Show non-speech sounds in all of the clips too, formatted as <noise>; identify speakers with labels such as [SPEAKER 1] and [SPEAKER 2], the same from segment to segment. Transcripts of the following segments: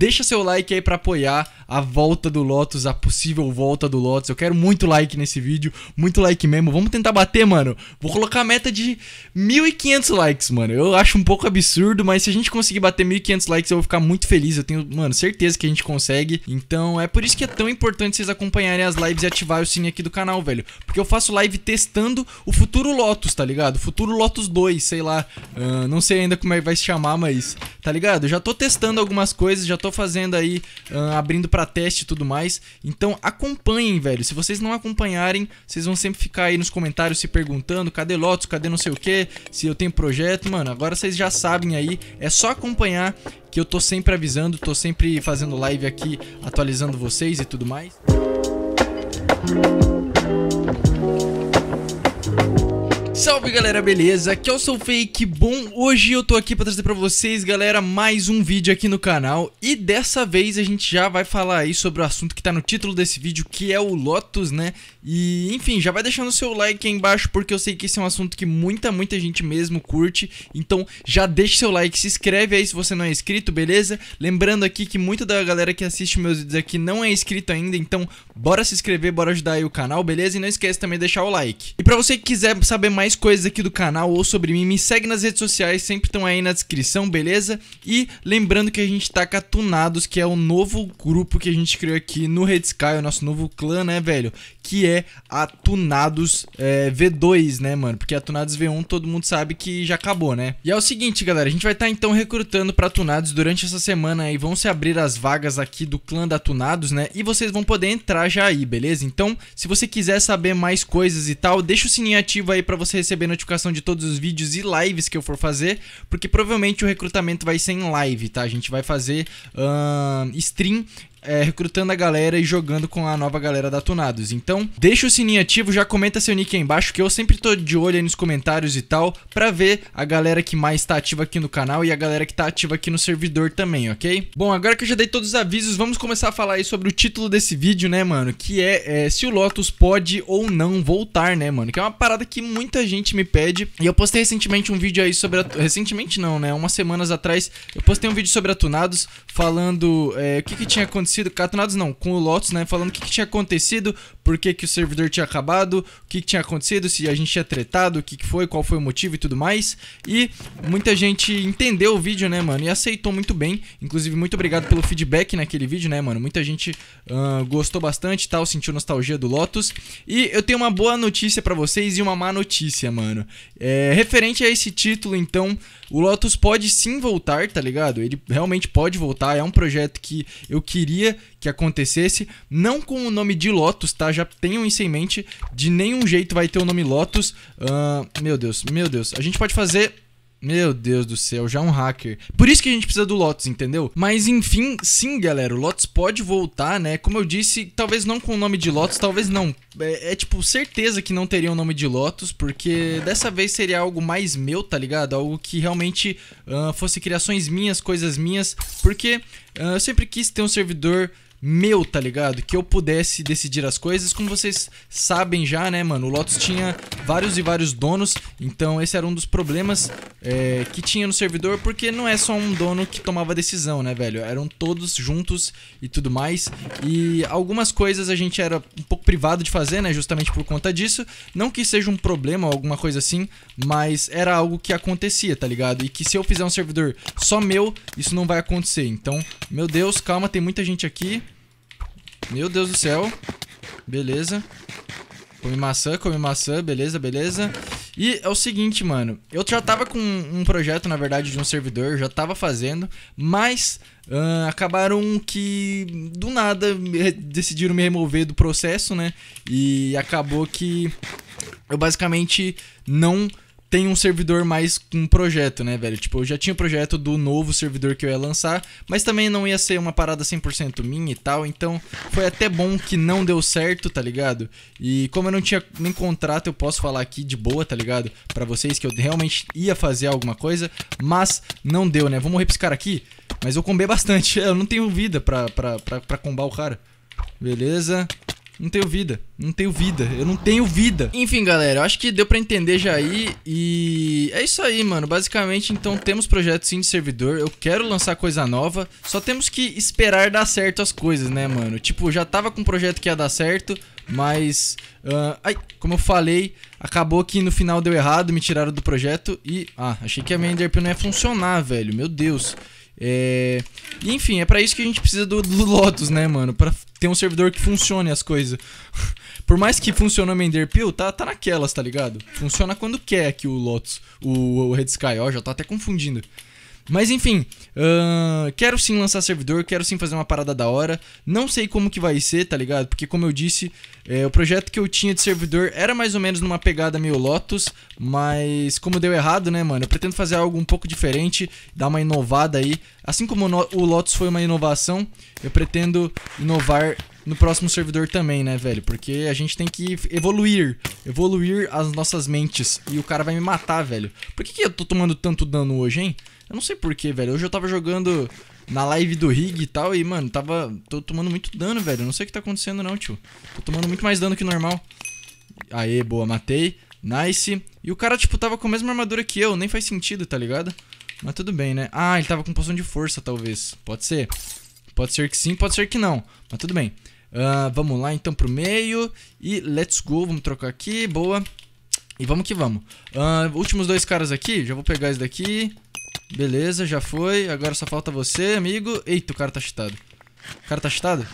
[SPEAKER 1] Deixa seu like aí para apoiar a volta do Lotus, a possível volta do Lotus. Eu quero muito like nesse vídeo, muito like mesmo. Vamos tentar bater, mano. Vou colocar a meta de 1.500 likes, mano. Eu acho um pouco absurdo, mas se a gente conseguir bater 1.500 likes, eu vou ficar muito feliz. Eu tenho, mano, certeza que a gente consegue. Então é por isso que é tão importante vocês acompanharem as lives e ativar o sininho aqui do canal, velho. Porque eu faço live testando o futuro Lotus, tá ligado? O futuro Lotus 2, sei lá. Uh, não sei ainda como é que vai se chamar, mas tá ligado? Eu já tô testando algumas coisas, já tô estou fazendo aí, uh, abrindo para teste e tudo mais. Então acompanhem, velho. Se vocês não acompanharem, vocês vão sempre ficar aí nos comentários se perguntando: cadê Lotus, cadê não sei o que, se eu tenho projeto. Mano, agora vocês já sabem aí, é só acompanhar que eu tô sempre avisando, tô sempre fazendo live aqui, atualizando vocês e tudo mais. Música Salve galera, beleza? Aqui é o Sou Fake Bom. Hoje eu tô aqui pra trazer pra vocês, galera, mais um vídeo aqui no canal. E dessa vez a gente já vai falar aí sobre o assunto que tá no título desse vídeo, que é o Lotus, né? E, enfim, já vai deixando o seu like aí embaixo, porque eu sei que esse é um assunto que muita, muita gente mesmo curte. Então, já deixa seu like, se inscreve aí se você não é inscrito, beleza? Lembrando aqui que muita da galera que assiste meus vídeos aqui não é inscrito ainda, então bora se inscrever, bora ajudar aí o canal, beleza? E não esquece também de deixar o like. E pra você que quiser saber mais coisas aqui do canal ou sobre mim, me segue nas redes sociais, sempre estão aí na descrição, beleza? E lembrando que a gente tá catunados, que é o novo grupo que a gente criou aqui no Red Sky, o nosso novo clã, né, velho? Que é é a Tunados é, V2, né, mano? Porque a Tunados V1 todo mundo sabe que já acabou, né? E é o seguinte, galera, a gente vai estar tá, então recrutando pra Tunados durante essa semana aí. Vão se abrir as vagas aqui do clã da Tunados, né? E vocês vão poder entrar já aí, beleza? Então, se você quiser saber mais coisas e tal, deixa o sininho ativo aí pra você receber notificação de todos os vídeos e lives que eu for fazer, porque provavelmente o recrutamento vai ser em live, tá? A gente vai fazer uh, stream é, recrutando a galera e jogando com a nova galera da Tunados. Então, deixa o sininho ativo, já comenta seu nick aí embaixo, que eu sempre tô de olho aí nos comentários e tal, pra ver a galera que mais tá ativa aqui no canal e a galera que tá ativa aqui no servidor também, ok? Bom, agora que eu já dei todos os avisos, vamos começar a falar aí sobre o título desse vídeo, né, mano? Que é, é se o Lotus pode ou não voltar, né, mano? Que é uma parada que muita gente me pede. E eu postei recentemente um vídeo aí sobre... A... Recentemente não, né? Umas semanas atrás, eu postei um vídeo sobre a Tunados, falando é, o que que tinha acontecido acontecido, Catunados não, com o Lotus, né? Falando o que, que tinha acontecido, por que, que o servidor tinha acabado, o que, que tinha acontecido, se a gente tinha tretado, o que, que foi, qual foi o motivo e tudo mais. E muita gente entendeu o vídeo, né, mano? E aceitou muito bem. Inclusive, muito obrigado pelo feedback naquele vídeo, né, mano? Muita gente uh, gostou bastante e tal, sentiu nostalgia do Lotus. E eu tenho uma boa notícia para vocês e uma má notícia, mano. É, referente a esse título, então. O Lotus pode sim voltar, tá ligado? Ele realmente pode voltar. É um projeto que eu queria que acontecesse. Não com o nome de Lotus, tá? Já tenham isso em mente. De nenhum jeito vai ter o nome Lotus. Uh, meu Deus, meu Deus. A gente pode fazer meu Deus do céu, já é um hacker. Por isso que a gente precisa do Lotus, entendeu? Mas enfim, sim, galera, o Lotus pode voltar, né? Como eu disse, talvez não com o nome de Lotus, talvez não. É, é tipo, certeza que não teria o um nome de Lotus, porque dessa vez seria algo mais meu, tá ligado? Algo que realmente uh, fosse criações minhas, coisas minhas, porque uh, eu sempre quis ter um servidor meu, tá ligado? Que eu pudesse decidir as coisas. Como vocês sabem já, né, mano? O Lotus tinha vários e vários donos. Então esse era um dos problemas é, que tinha no servidor. Porque não é só um dono que tomava decisão, né, velho? Eram todos juntos e tudo mais. E algumas coisas a gente era um pouco privado de fazer, né? Justamente por conta disso. Não que seja um problema ou alguma coisa assim. Mas era algo que acontecia, tá ligado? E que se eu fizer um servidor só meu, isso não vai acontecer. Então, meu Deus, calma, tem muita gente aqui. Meu Deus do céu. Beleza. Come maçã, come maçã, beleza, beleza. E é o seguinte, mano. Eu já tava com um projeto, na verdade, de um servidor, já tava fazendo, mas uh, acabaram que do nada decidiram me remover do processo, né? E acabou que eu basicamente não tem um servidor mais com um projeto, né, velho? Tipo, eu já tinha o projeto do novo servidor que eu ia lançar, mas também não ia ser uma parada 100% minha e tal, então foi até bom que não deu certo, tá ligado? E como eu não tinha nem contrato, eu posso falar aqui de boa, tá ligado? Para vocês que eu realmente ia fazer alguma coisa, mas não deu, né? Vou morrer pra esse cara aqui, mas eu combei bastante. <laughs> Eu não tenho vida pra, pra, pra, pra combar o cara. Beleza. Não tenho vida. Não tenho vida. Eu não tenho vida. Enfim, galera, eu acho que deu para entender já aí. E é isso aí, mano. Basicamente, então, temos projetos sim de servidor. Eu quero lançar coisa nova. Só temos que esperar dar certo as coisas, né, mano? Tipo, já tava com um projeto que ia dar certo. Mas, uh, ai, como eu falei, acabou que no final deu errado, me tiraram do projeto e... Ah, achei que a minha enderpearl não ia funcionar, velho, meu Deus. É... E enfim, é para isso que a gente precisa do, do Lotus, né, mano? Pra ter um servidor que funcione as coisas. <laughs> Por mais que funcione o Menderpill, tá, tá naquelas, tá ligado? Funciona quando quer que o Lotus, o, o Red Sky, ó, já tá até confundindo. Mas enfim, uh, quero sim lançar servidor, quero sim fazer uma parada da hora. Não sei como que vai ser, tá ligado? Porque como eu disse, é, o projeto que eu tinha de servidor era mais ou menos numa pegada meio Lotus, mas como deu errado, né, mano? Eu pretendo fazer algo um pouco diferente, dar uma inovada aí. Assim como o Lotus foi uma inovação, eu pretendo inovar no próximo servidor também, né, velho? Porque a gente tem que evoluir, evoluir as nossas mentes. E o cara vai me matar, velho. Por que, que eu tô tomando tanto dano hoje, hein? Eu não sei porquê, velho. Hoje eu tava jogando na live do Rig e tal, e, mano, tava. Tô tomando muito dano, velho. Eu não sei o que tá acontecendo, não, tio. Tô tomando muito mais dano que normal. Aê, boa, matei. Nice. E o cara, tipo, tava com a mesma armadura que eu. Nem faz sentido, tá ligado? Mas tudo bem, né? Ah, ele tava com poção de força, talvez. Pode ser. Pode ser que sim, pode ser que não. Mas tudo bem. Uh, vamos lá, então, pro meio. E let's go. Vamos trocar aqui. Boa. E vamos que vamos. Uh, últimos dois caras aqui. Já vou pegar esse daqui. Beleza, já foi. Agora só falta você, amigo. Eita, o cara tá cheatado. O cara tá cheatado?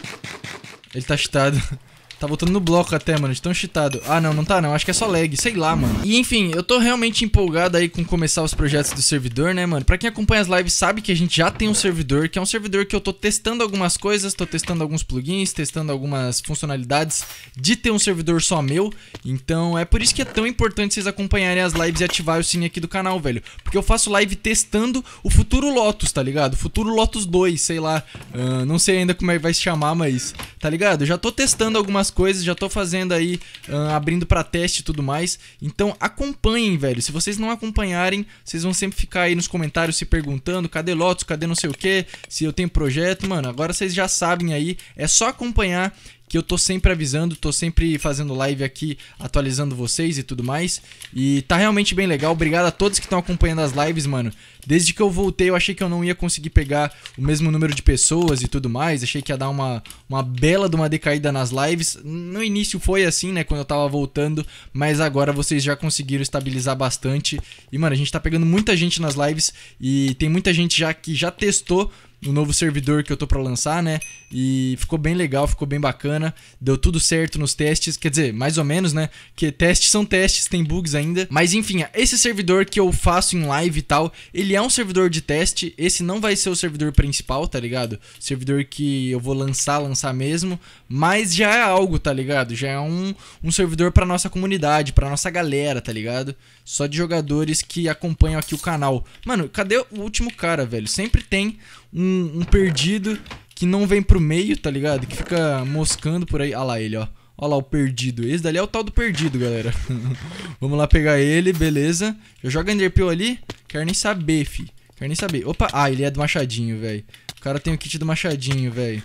[SPEAKER 1] Ele tá cheatado. <laughs> Tá voltando no bloco até, mano, de tão cheatado. Ah, não, não tá não. Acho que é só lag, sei lá, mano. E enfim, eu tô realmente empolgado aí com começar os projetos do servidor, né, mano? Pra quem acompanha as lives sabe que a gente já tem um servidor, que é um servidor que eu tô testando algumas coisas, tô testando alguns plugins, testando algumas funcionalidades de ter um servidor só meu. Então é por isso que é tão importante vocês acompanharem as lives e ativar o sininho aqui do canal, velho. Porque eu faço live testando o futuro Lotus, tá ligado? O futuro Lotus 2, sei lá. Uh, não sei ainda como é que vai se chamar, mas... Tá ligado? Eu já tô testando algumas algumas coisas, já tô fazendo aí, uh, abrindo para teste e tudo mais. Então acompanhem, velho. Se vocês não acompanharem, vocês vão sempre ficar aí nos comentários se perguntando: cadê Lotus, cadê não sei o que, se eu tenho projeto. Mano, agora vocês já sabem aí, é só acompanhar que eu tô sempre avisando, tô sempre fazendo live aqui, atualizando vocês e tudo mais. E tá realmente bem legal. Obrigado a todos que estão acompanhando as lives, mano. Desde que eu voltei, eu achei que eu não ia conseguir pegar o mesmo número de pessoas e tudo mais. Achei que ia dar uma, uma bela de uma decaída nas lives. No início foi assim, né, quando eu tava voltando, mas agora vocês já conseguiram estabilizar bastante. E, mano, a gente tá pegando muita gente nas lives e tem muita gente já que já testou no novo servidor que eu tô para lançar, né? E ficou bem legal, ficou bem bacana. Deu tudo certo nos testes, quer dizer, mais ou menos, né? Que testes são testes, tem bugs ainda. Mas enfim, esse servidor que eu faço em live e tal, ele é um servidor de teste. Esse não vai ser o servidor principal, tá ligado? Servidor que eu vou lançar, lançar mesmo, mas já é algo, tá ligado? Já é um, um servidor para nossa comunidade, para nossa galera, tá ligado? só de jogadores que acompanham aqui o canal. Mano, cadê o último cara, velho? Sempre tem um, um perdido que não vem pro meio, tá ligado? Que fica moscando por aí. Ah lá ele, ó. Olha lá o perdido. Esse dali é o tal do perdido, galera. <laughs> Vamos lá pegar ele, beleza. Já joga Enderpeel ali. Quero nem saber, fi. Quero nem saber. Opa, ah, ele é do machadinho, velho. O cara tem o kit do machadinho, velho.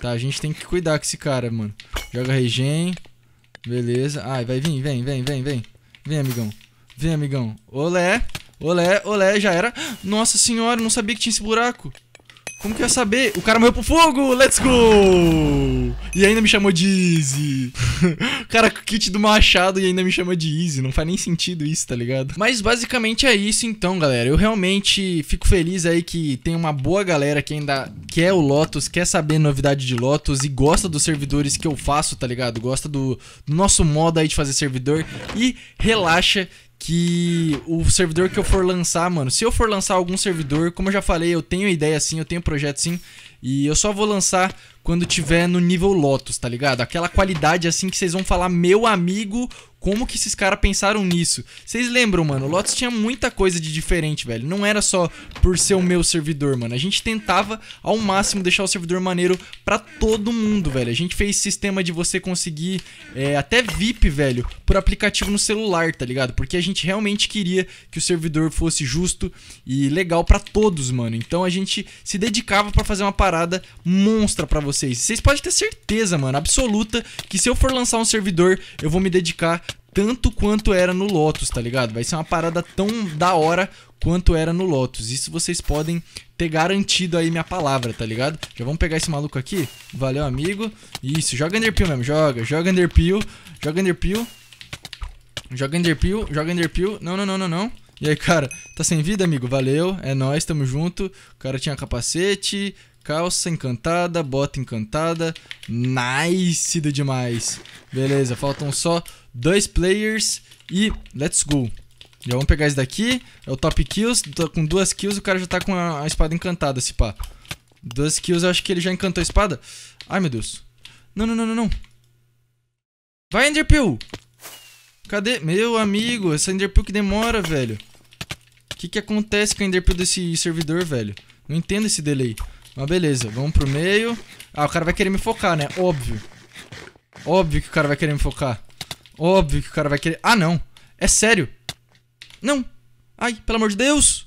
[SPEAKER 1] Tá, a gente tem que cuidar com esse cara, mano. Joga regen. Beleza. Ai, ah, vai vir, vem, vem, vem, vem. Vem, amigão. Vem, amigão. Olé. Olé, olé, já era. Nossa senhora, não sabia que tinha esse buraco. Como que eu ia saber? O cara morreu pro fogo! Let's go! E ainda me chamou de Easy. o <laughs> cara com o kit do machado e ainda me chama de Easy. Não faz nem sentido isso, tá ligado? Mas basicamente é isso então, galera. Eu realmente fico feliz aí que tem uma boa galera que ainda quer o Lotus, quer saber novidade de Lotus e gosta dos servidores que eu faço, tá ligado? Gosta do, do nosso modo aí de fazer servidor e relaxa que o servidor que eu for lançar, mano, se eu for lançar algum servidor, como eu já falei, eu tenho ideia sim, eu tenho projeto sim, e eu só vou lançar quando tiver no nível Lotus, tá ligado? Aquela qualidade assim que vocês vão falar, meu amigo, como que esses caras pensaram nisso? Vocês lembram, mano? O Lotus tinha muita coisa de diferente, velho. Não era só por ser o meu servidor, mano. A gente tentava ao máximo deixar o servidor maneiro para todo mundo, velho. A gente fez sistema de você conseguir é, até VIP, velho, por aplicativo no celular, tá ligado? Porque a gente realmente queria que o servidor fosse justo e legal para todos, mano. Então a gente se dedicava para fazer uma parada monstra para você vocês. Vocês podem ter certeza, mano, absoluta, que se eu for lançar um servidor, eu vou me dedicar tanto quanto era no Lotus, tá ligado? Vai ser uma parada tão da hora quanto era no Lotus. Isso vocês podem ter garantido aí minha palavra, tá ligado? Já vamos pegar esse maluco aqui. Valeu, amigo. Isso, joga Enderpeel mesmo, joga. Joga Enderpeel, joga Enderpeel. Joga Enderpeel, joga Enderpeel. Não, não, não, não, não. E aí, cara, tá sem vida, amigo? Valeu, é nóis, tamo junto. O cara tinha capacete, Calça encantada, bota encantada. Nice demais. Beleza, faltam só dois players e let's go. Já vamos pegar esse daqui. É o top kills. Com duas kills o cara já tá com a, a espada encantada, se pá. Duas kills eu acho que ele já encantou a espada. Ai, meu Deus. Não, não, não, não, não. Vai, Enderpeel! Cadê? Meu amigo, essa Enderpeel que demora, velho. O que que acontece com a Enderpeel desse servidor, velho? Não entendo esse delay. Mas beleza, vamos pro meio. Ah, o cara vai querer me focar, né? Óbvio. Óbvio que o cara vai querer me focar. Óbvio que o cara vai querer... Ah, não. É sério. Não. Ai, pelo amor de Deus.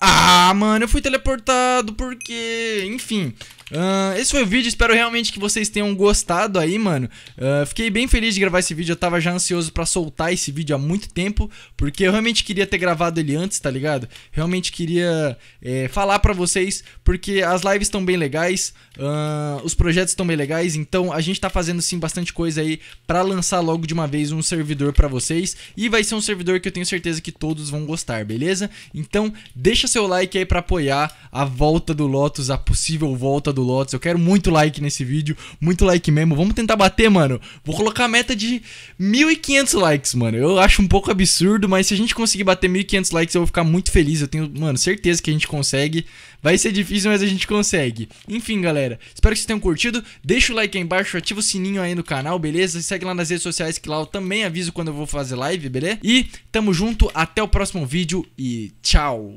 [SPEAKER 1] Ah! Ah, mano, eu fui teleportado porque... Enfim... Uh, esse foi o vídeo, espero realmente que vocês tenham gostado aí, mano uh, Fiquei bem feliz de gravar esse vídeo, eu tava já ansioso pra soltar esse vídeo há muito tempo Porque eu realmente queria ter gravado ele antes, tá ligado? Realmente queria é, falar pra vocês, porque as lives estão bem legais uh, Os projetos estão bem legais, então a gente tá fazendo sim bastante coisa aí Pra lançar logo de uma vez um servidor pra vocês E vai ser um servidor que eu tenho certeza que todos vão gostar, beleza? Então deixa seu like like aí para apoiar a volta do Lotus, a possível volta do Lotus. Eu quero muito like nesse vídeo, muito like mesmo. Vamos tentar bater, mano. Vou colocar a meta de 1.500 likes, mano. Eu acho um pouco absurdo, mas se a gente conseguir bater 1.500 likes, eu vou ficar muito feliz. Eu tenho, mano, certeza que a gente consegue. Vai ser difícil, mas a gente consegue. Enfim, galera, espero que vocês tenham curtido. Deixa o like aí embaixo, ativa o sininho aí no canal, beleza? Segue lá nas redes sociais que lá eu também aviso quando eu vou fazer live, beleza? E tamo junto, até o próximo vídeo e tchau!